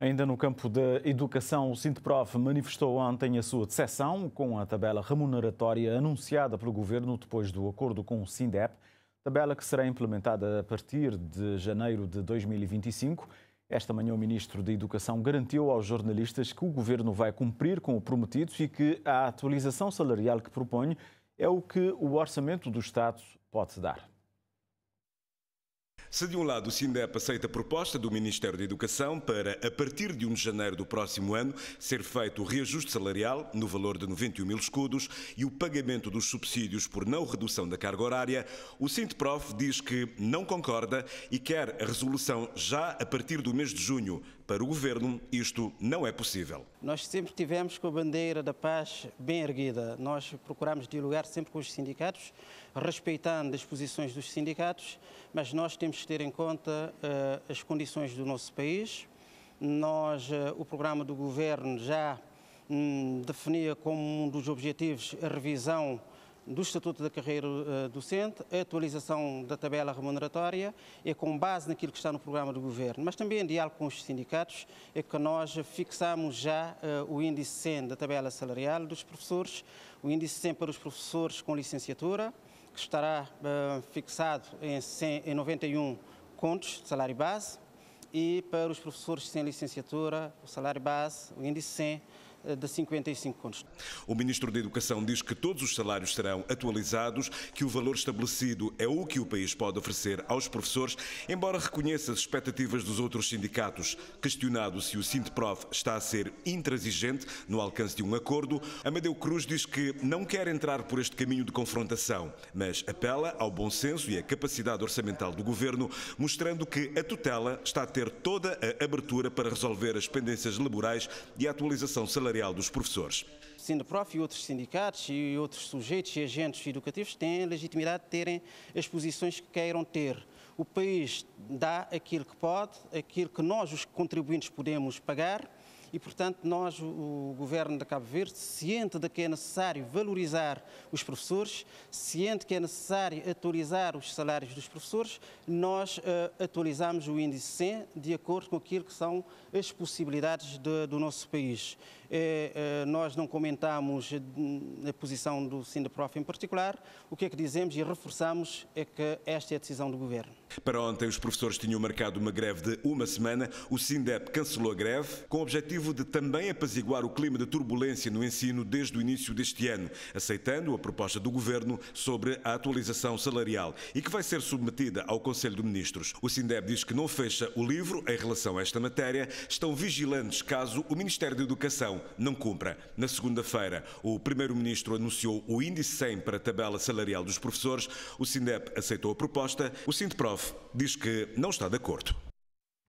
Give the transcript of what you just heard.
Ainda no campo da educação, o Sinteprof manifestou ontem a sua decepção com a tabela remuneratória anunciada pelo governo depois do acordo com o Sindep, tabela que será implementada a partir de janeiro de 2025. Esta manhã, o ministro da Educação garantiu aos jornalistas que o governo vai cumprir com o prometido e que a atualização salarial que propõe é o que o orçamento do Estado pode dar. Se de um lado o SINDEP aceita a proposta do Ministério da Educação para, a partir de 1 de janeiro do próximo ano, ser feito o reajuste salarial no valor de 91 mil escudos e o pagamento dos subsídios por não redução da carga horária, o SINTEPROF diz que não concorda e quer a resolução já a partir do mês de junho, para o governo, isto não é possível. Nós sempre tivemos com a bandeira da paz bem erguida. Nós procuramos dialogar sempre com os sindicatos, respeitando as posições dos sindicatos, mas nós temos que ter em conta uh, as condições do nosso país. Nós, uh, o programa do governo já um, definia como um dos objetivos a revisão do Estatuto da Carreira eh, Docente, a atualização da tabela remuneratória, é com base naquilo que está no programa do Governo, mas também em diálogo com os sindicatos, é que nós fixamos já eh, o índice 100 da tabela salarial dos professores, o índice 100 para os professores com licenciatura, que estará eh, fixado em, em 91 contos de salário base, e para os professores sem licenciatura, o salário base, o índice 100, eh, de 55 contos. O Ministro da Educação diz que todos os salários serão atualizados, que o valor estabelecido é o que o país pode oferecer aos professores, embora reconheça as expectativas dos outros sindicatos. Questionado se o Sintprof está a ser intransigente no alcance de um acordo, Amadeu Cruz diz que não quer entrar por este caminho de confrontação, mas apela ao bom senso e à capacidade orçamental do governo, mostrando que a tutela está a ter toda a abertura para resolver as pendências laborais e a atualização salarial salarial dos professores. prof e outros sindicatos e outros sujeitos e agentes educativos têm legitimidade de terem as posições que queiram ter. O país dá aquilo que pode, aquilo que nós, os contribuintes, podemos pagar e, portanto, nós, o, Governo da Cabo Verde, ciente de que é necessário valorizar os professores, ciente que é necessário atualizar os salários dos professores, nós uh, atualizamos o índice 100 de acordo com aquilo que são as possibilidades de, do nosso país. Eh, eh, nós não comentámos a posição do Sindaprof em particular, o que é que dizemos e reforçamos é que esta é a decisão do Governo. Para ontem, os professores tinham marcado uma greve de uma semana, o Sindep cancelou a greve com o objetivo objetivo de também apaziguar o clima de turbulência no ensino desde o início deste ano, aceitando a proposta do Governo sobre a atualização salarial e que vai ser submetida ao Conselho de Ministros. O Sindeb diz que não fecha o livro em relação a esta matéria, estão vigilantes caso o Ministério da Educação não cumpra. Na segunda-feira, o Primeiro-Ministro anunciou o índice 100 para a tabela salarial dos professores, o Sindeb aceitou a proposta, o Sindprof diz que não está de acordo.